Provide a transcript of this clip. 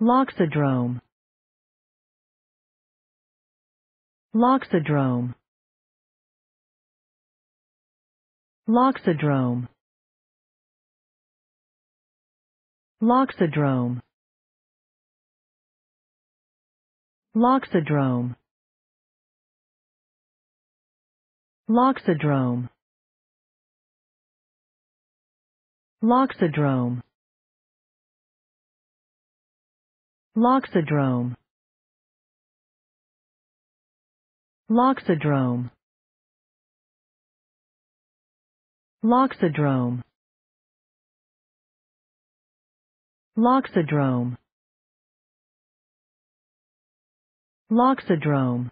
Loxodrome. Loxodrome. Loxodrome. Loxodrome. Loxodrome. Loxodrome. Loxodrome. Loxodrome Loxodrome Loxodrome Loxodrome Loxodrome